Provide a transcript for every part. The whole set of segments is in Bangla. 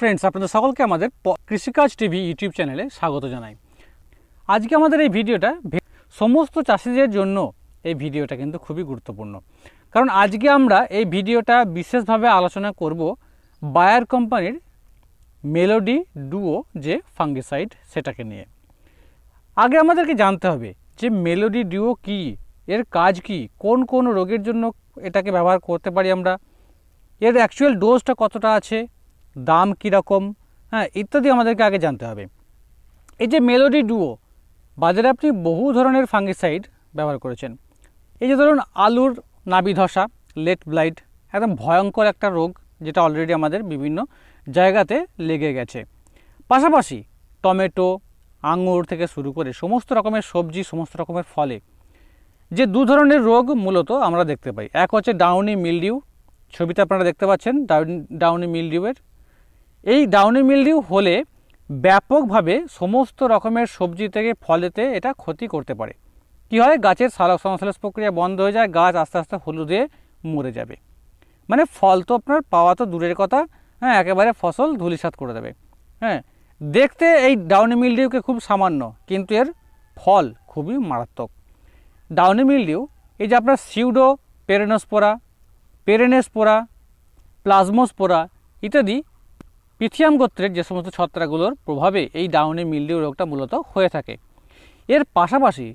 ফ্রেন্ডস আপনাদের সকলকে আমাদের কৃষিকাজ টিভি ইউটিউব চ্যানেলে স্বাগত জানাই আজকে আমাদের এই ভিডিওটা সমস্ত চাষিদের জন্য এই ভিডিওটা কিন্তু খুবই গুরুত্বপূর্ণ কারণ আজকে আমরা এই ভিডিওটা বিশেষভাবে আলোচনা করব বায়ার কোম্পানির মেলোডি ডুও যে ফাঙ্গিসাইড সেটাকে নিয়ে আগে আমাদেরকে জানতে হবে যে মেলোডি ডুও কি এর কাজ কি কোন কোন রোগের জন্য এটাকে ব্যবহার করতে পারি আমরা এর অ্যাকচুয়াল ডোজটা কতটা আছে দাম কীরকম হ্যাঁ ইত্যাদি আমাদেরকে আগে জানতে হবে এই যে মেলোডি ডুও বাজারে আপনি বহু ধরনের ফাঙ্গিসাইড ব্যবহার করেছেন এই যে ধরুন আলুর নাবি ধসা লেট ব্লাইট একদম ভয়ঙ্কর একটা রোগ যেটা অলরেডি আমাদের বিভিন্ন জায়গাতে লেগে গেছে পাশাপাশি টমেটো আঙুর থেকে শুরু করে সমস্ত রকমের সবজি সমস্ত রকমের ফলে যে দু ধরনের রোগ মূলত আমরা দেখতে পাই এক হচ্ছে ডাউনি মিলডিউ ছবিতে আপনারা দেখতে পাচ্ছেন ডাউনি মিলডিউয়ের এই ডাউনি মিলডিউ হলে ব্যাপকভাবে সমস্ত রকমের সবজি থেকে ফলেতে এটা ক্ষতি করতে পারে কি হয় গাছের সালক সংশ্লেষ প্রক্রিয়া বন্ধ হয়ে যায় গাছ আস্তে আস্তে হলুদে মরে যাবে মানে ফল তো আপনার পাওয়া তো দূরের কথা হ্যাঁ একেবারে ফসল ধুলিসাত করে দেবে হ্যাঁ দেখতে এই ডাউনি মিলডিউকে খুব সামান্য কিন্তু এর ফল খুবই মারাত্মক ডাউনি মিলডিউ এই যে আপনার সিউডো পেরেনোস্পোরা পেরেনেসপোরা প্লাজমোস্পোরা ইত্যাদি পিথিয়াম গোত্রের যে সমস্ত ছত্রাগুলোর প্রভাবে এই ডাউনি মিল্ডিউ রোগটা মূলত হয়ে থাকে এর পাশাপাশি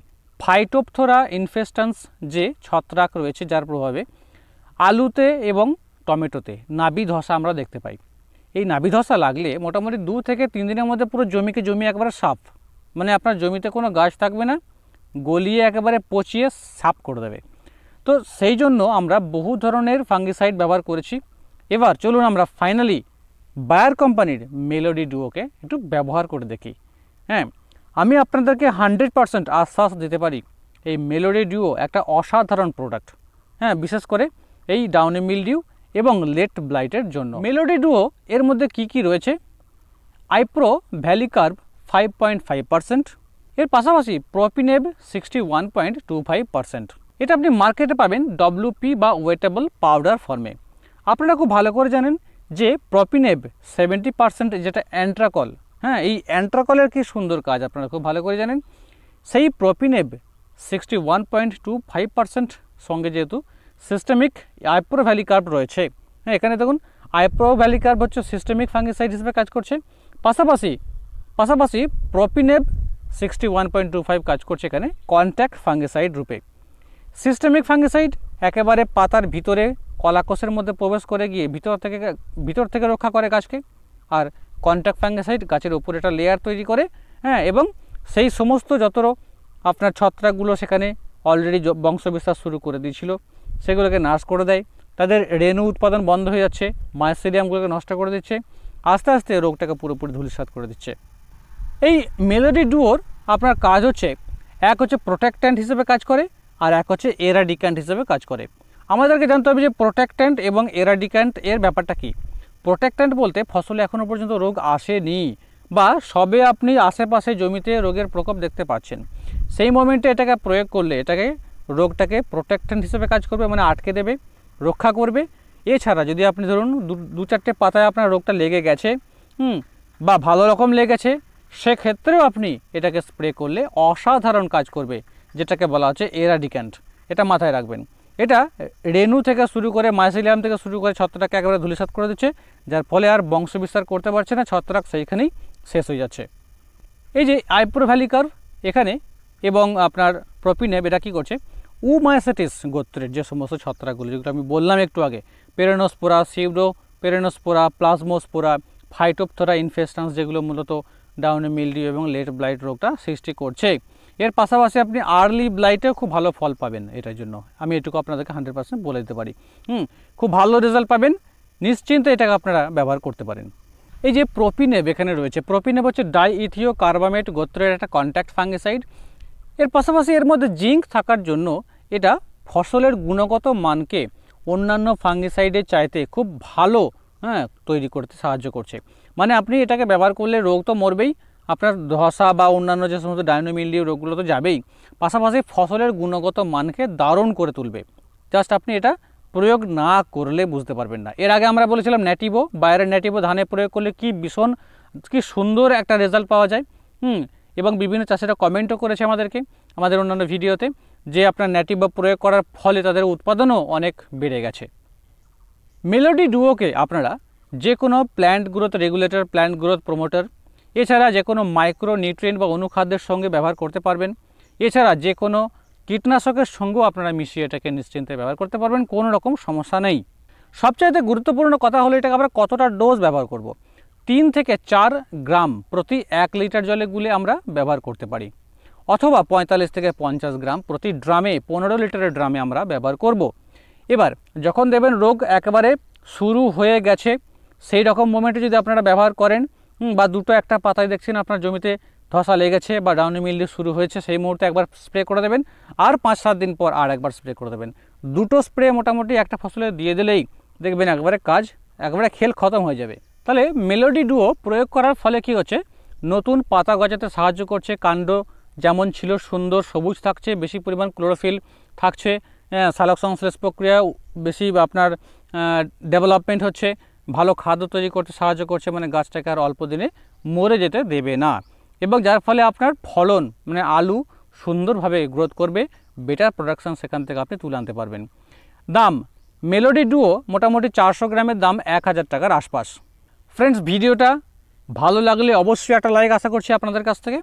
ফাইটোপথোরা ইনফেস্টান্স যে ছত্রাক রয়েছে যার প্রভাবে আলুতে এবং টমেটোতে নাবি ধসা আমরা দেখতে পাই এই নাবি ধসা লাগলে মোটামুটি দু থেকে তিন দিনের মধ্যে পুরো জমিকে জমি একবারে সাফ মানে আপনার জমিতে কোনো গাছ থাকবে না গলিয়ে একেবারে পচিয়ে সাফ করে দেবে তো সেই জন্য আমরা বহু ধরনের ফাঙ্গিসাইড ব্যবহার করেছি এবার চলুন আমরা ফাইনালি বায়ার কোম্পানির মেলোডি ডুওকে একটু ব্যবহার করে দেখি হ্যাঁ আমি আপনাদেরকে হান্ড্রেড পারসেন্ট আশ্বাস দিতে পারি এই মেলোডি ডুও একটা অসাধারণ প্রোডাক্ট হ্যাঁ বিশেষ করে এই ডাউনি মিলডিউ এবং লেট ব্লাইটের জন্য মেলোডি ডুও এর মধ্যে কি কি রয়েছে iprovalicarb five point five percent এর পাশাপাশি propineb sixty one point two five percent এটা আপনি মার্কেটে পাবেন ডব্লুপি বা ওয়েটেবল পাউডার ফর্মে আপনারা খুব ভালো করে জানেন যে প্রপিনেব সেভেন্টি পার্সেন্ট যেটা অ্যান্ট্রাকল হ্যাঁ এই অ্যান্ট্রাকলের কি সুন্দর কাজ আপনারা খুব ভালো করে জানেন সেই propineb sixty one point two five percent সঙ্গে যেহেতু সিস্টেমিক আইপ্রো ভ্যালি কার্ভ রয়েছে হ্যাঁ এখানে দেখুন আইপ্রো ভ্যালি কার্ভ হচ্ছে সিস্টেমিক ফাঙ্গিসাইড হিসেবে কাজ করছে পাশাপাশি পাশাপাশি propineb sixty one point two five কাজ করছে এখানে কন্ট্যাক্ট ফাঙ্গিসাইড রূপে সিস্টেমিক ফাঙ্গিসাইড একেবারে পাতার ভিতরে কলাকোষের মধ্যে প্রবেশ করে গিয়ে ভিতর থেকে ভিতর থেকে রক্ষা করে গাছকে আর কন্ট্যাক্ট ফাঙ্গিসাইড গাছের উপর একটা লেয়ার তৈরি করে হ্যাঁ এবং সেই সমস্ত যত আপনার ছত্রাকগুলো সেখানে অলরেডি বংশবিস্তার শুরু করে দিয়েছিল সেগুলোকে নাশ করে দেয় তাদের রেণু উৎপাদন বন্ধ হয়ে যাচ্ছে মাইসেরিয়ামগুলোকে নষ্ট করে দিচ্ছে আস্তে আস্তে রোগটাকে পুরোপুরি ধুলিসাত করে দিচ্ছে এই মেলোডি ডুয়োর আপনার কাজ হচ্ছে এক হচ্ছে প্রোটেক্ট্যান্ট হিসেবে কাজ করে আর এক হচ্ছে ডিক্যান্ট হিসেবে কাজ করে আমাদেরকে জানতে হবে যে প্রোটেক্ট্যান্ট এবং এরাডিক্যান্ট এর ব্যাপারটা কি প্রোটেক্ট্যান্ট বলতে ফসলে এখনও পর্যন্ত রোগ আসেনি বা সবে আপনি আশেপাশে জমিতে রোগের প্রকোপ দেখতে পাচ্ছেন সেই মোমেন্টে এটাকে প্রয়োগ করলে এটাকে রোগটাকে প্রোটেক্ট্যান্ট হিসেবে কাজ করবে মানে আটকে দেবে রক্ষা করবে এছাড়া যদি আপনি ধরুন দু চারটে পাতায় আপনার রোগটা লেগে গেছে হুম বা ভালো রকম লেগেছে সেক্ষেত্রেও আপনি এটাকে স্প্রে করলে অসাধারণ কাজ করবে যেটাকে বলা হচ্ছে এরাডিক্যান্ট এটা মাথায় রাখবেন এটা রেনু থেকে শুরু করে মাইসিলিয়াম থেকে শুরু করে ছত্রাককে একেবারে ধুলিসাত করে দিচ্ছে যার ফলে আর বংশ বিস্তার করতে পারছে না ছত্রাক সেইখানেই শেষ হয়ে যাচ্ছে এই যে আইপ্রোভ্যালিকার এখানে এবং আপনার প্রপিনেব এটা কী করছে উ মায়াসেটিস গোত্রের যে সমস্ত ছত্রাকগুলো যেগুলো আমি বললাম একটু আগে পেরেনোস্পোরা সিউডো পেরেনোস্পোরা প্লাজমোস্পোরা ফাইটোপথোরা ইনফেস্টান্স যেগুলো মূলত ডাউনে মিলডিউ এবং লেট ব্লাইট রোগটা সৃষ্টি করছে এর পাশাপাশি আপনি আর্লি ব্লাইটেও খুব ভালো ফল পাবেন এটার জন্য আমি এটুকু আপনাদেরকে হান্ড্রেড পার্সেন্ট বলে দিতে পারি হুম খুব ভালো রেজাল্ট পাবেন নিশ্চিন্তে এটাকে আপনারা ব্যবহার করতে পারেন এই যে প্রোপিনেব এখানে রয়েছে প্রোপিনেব হচ্ছে ডাই ইথিও কার্বামেট গোত্রের একটা কন্ট্যাক্ট ফাঙ্গিসাইড এর পাশাপাশি এর মধ্যে জিঙ্ক থাকার জন্য এটা ফসলের গুণগত মানকে অন্যান্য ফাঙ্গিসাইডের চাইতে খুব ভালো হ্যাঁ তৈরি করতে সাহায্য করছে মানে আপনি এটাকে ব্যবহার করলে রোগ তো মরবেই আপনার ধসা বা অন্যান্য যে সমস্ত ডায়নোমিলিও রোগগুলো তো যাবেই পাশাপাশি ফসলের গুণগত মানকে দারুণ করে তুলবে জাস্ট আপনি এটা প্রয়োগ না করলে বুঝতে পারবেন না এর আগে আমরা বলেছিলাম ন্যাটিভো বাইরের ন্যাটিভো ধানে প্রয়োগ করলে কি ভীষণ কি সুন্দর একটা রেজাল্ট পাওয়া যায় হুম এবং বিভিন্ন চাষিরা কমেন্টও করেছে আমাদেরকে আমাদের অন্যান্য ভিডিওতে যে আপনার ন্যাটিভো প্রয়োগ করার ফলে তাদের উৎপাদনও অনেক বেড়ে গেছে মেলোডি ডুওকে আপনারা যে কোনো plant growth regulator plant growth promoter এছাড়া যে কোনো মাইক্রো নিউট্রিয়েন্ট বা অনুখাদ্যের সঙ্গে ব্যবহার করতে পারবেন এছাড়া যে কোনো কীটনাশকের সঙ্গেও আপনারা মিশিয়ে এটাকে নিশ্চিন্তে ব্যবহার করতে পারবেন কোনো রকম সমস্যা নেই সবচাইতে গুরুত্বপূর্ণ কথা হলো এটাকে আমরা কতটা ডোজ ব্যবহার করব। তিন থেকে চার গ্রাম প্রতি এক লিটার জলে গুলে আমরা ব্যবহার করতে পারি অথবা পঁয়তাল্লিশ থেকে পঞ্চাশ গ্রাম প্রতি ড্রামে পনেরো লিটারের ড্রামে আমরা ব্যবহার করব। এবার যখন দেবেন রোগ একেবারে শুরু হয়ে গেছে সেই রকম মোমেন্টে যদি আপনারা ব্যবহার করেন বা দুটো একটা পাতায় দেখছেন আপনার জমিতে ধসা লেগেছে বা ডাউনি মিল্ডিউ শুরু হয়েছে সেই মুহূর্তে একবার স্প্রে করে দেবেন আর পাঁচ সাত দিন পর আর একবার স্প্রে করে দেবেন দুটো স্প্রে মোটামুটি একটা ফসলে দিয়ে দিলেই দেখবেন একবারে কাজ একবারে খেল খতম হয়ে যাবে তাহলে মেলোডি ডুও প্রয়োগ করার ফলে কি হচ্ছে নতুন পাতা গজাতে সাহায্য করছে কাণ্ড যেমন ছিল সুন্দর সবুজ থাকছে বেশি পরিমাণ ক্লোরোফিল থাকছে সালক সংশ্লেষ প্রক্রিয়া বেশি আপনার ডেভেলপমেন্ট হচ্ছে ভালো খাদ্য তৈরি করতে সাহায্য করছে মানে গাছটাকে আর অল্প দিনে মরে যেতে দেবে না এবং যার ফলে আপনার ফলন মানে আলু সুন্দরভাবে গ্রোথ করবে বেটার প্রোডাকশান সেখান থেকে আপনি তুলে আনতে পারবেন দাম মেলোডি ডুও মোটামুটি চারশো গ্রামের দাম এক হাজার টাকার আশপাশ ফ্রেন্ডস ভিডিওটা ভালো লাগলে অবশ্যই একটা লাইক আশা করছি আপনাদের কাছ থেকে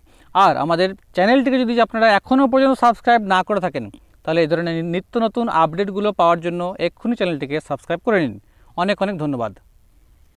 আর আমাদের চ্যানেলটিকে যদি আপনারা এখনও পর্যন্ত সাবস্ক্রাইব না করে থাকেন তাহলে এই ধরনের নিত্য নতুন আপডেটগুলো পাওয়ার জন্য এক্ষুনি চ্যানেলটিকে সাবস্ক্রাইব করে নিন অনেক অনেক ধন্যবাদ